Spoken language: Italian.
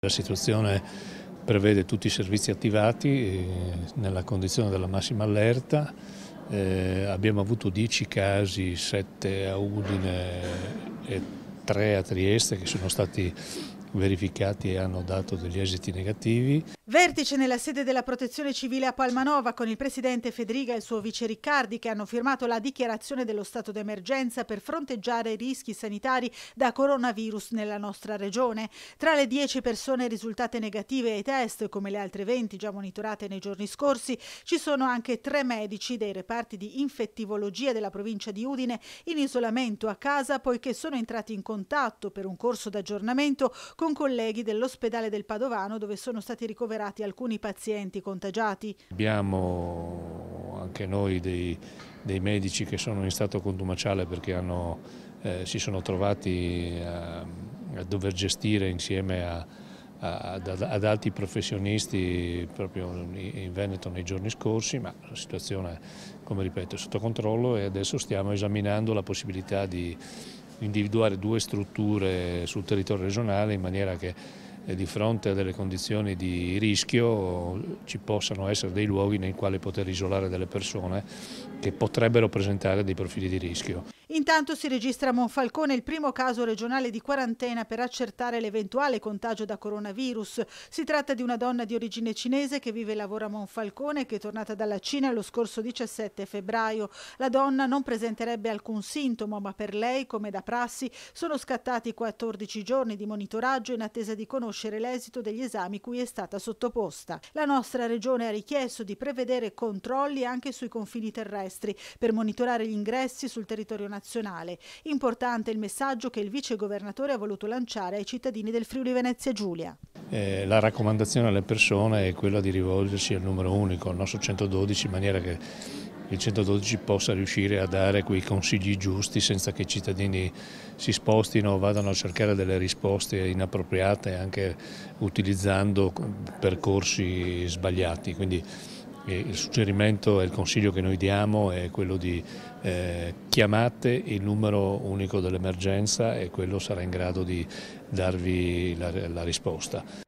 La situazione prevede tutti i servizi attivati eh, nella condizione della massima allerta, eh, abbiamo avuto 10 casi, 7 a Udine e 3 a Trieste che sono stati verificati e hanno dato degli esiti negativi. Vertice nella sede della Protezione Civile a Palmanova con il presidente Federica e il suo vice Riccardi che hanno firmato la dichiarazione dello stato d'emergenza per fronteggiare i rischi sanitari da coronavirus nella nostra regione. Tra le 10 persone risultate negative ai test, come le altre 20 già monitorate nei giorni scorsi, ci sono anche tre medici dei reparti di infettivologia della provincia di Udine in isolamento a casa poiché sono entrati in contatto per un corso d'aggiornamento con colleghi dell'ospedale del Padovano dove sono stati ricoverati ricoverati alcuni pazienti contagiati. Abbiamo anche noi dei, dei medici che sono in stato contumaciale perché hanno, eh, si sono trovati a, eh, a dover gestire insieme a, a, ad, ad, altri professionisti proprio in Veneto nei giorni scorsi, ma la situazione, come ripeto, è sotto controllo e adesso stiamo esaminando la possibilità di individuare due strutture sul territorio regionale in maniera che di fronte a delle condizioni di rischio ci possano essere dei luoghi nei quali poter isolare delle persone che potrebbero presentare dei profili di rischio. Intanto si registra a Monfalcone il primo caso regionale di quarantena per accertare l'eventuale contagio da coronavirus. Si tratta di una donna di origine cinese che vive e lavora a Monfalcone e che è tornata dalla Cina lo scorso 17 febbraio. La donna non presenterebbe alcun sintomo, ma per lei, come da prassi, sono scattati 14 giorni di monitoraggio in attesa di conoscere l'esito degli esami cui è stata sottoposta. La nostra regione ha richiesto di prevedere controlli anche sui confini terrestri per monitorare gli ingressi sul territorio nazionale nazionale. Importante il messaggio che il vice governatore ha voluto lanciare ai cittadini del Friuli Venezia Giulia. Eh, la raccomandazione alle persone è quella di rivolgersi al numero unico, al nostro 112, in maniera che il 112 possa riuscire a dare quei consigli giusti senza che i cittadini si spostino o vadano a cercare delle risposte inappropriate anche utilizzando percorsi sbagliati. Quindi il suggerimento e il consiglio che noi diamo è quello di eh, chiamate il numero unico dell'emergenza e quello sarà in grado di darvi la, la risposta.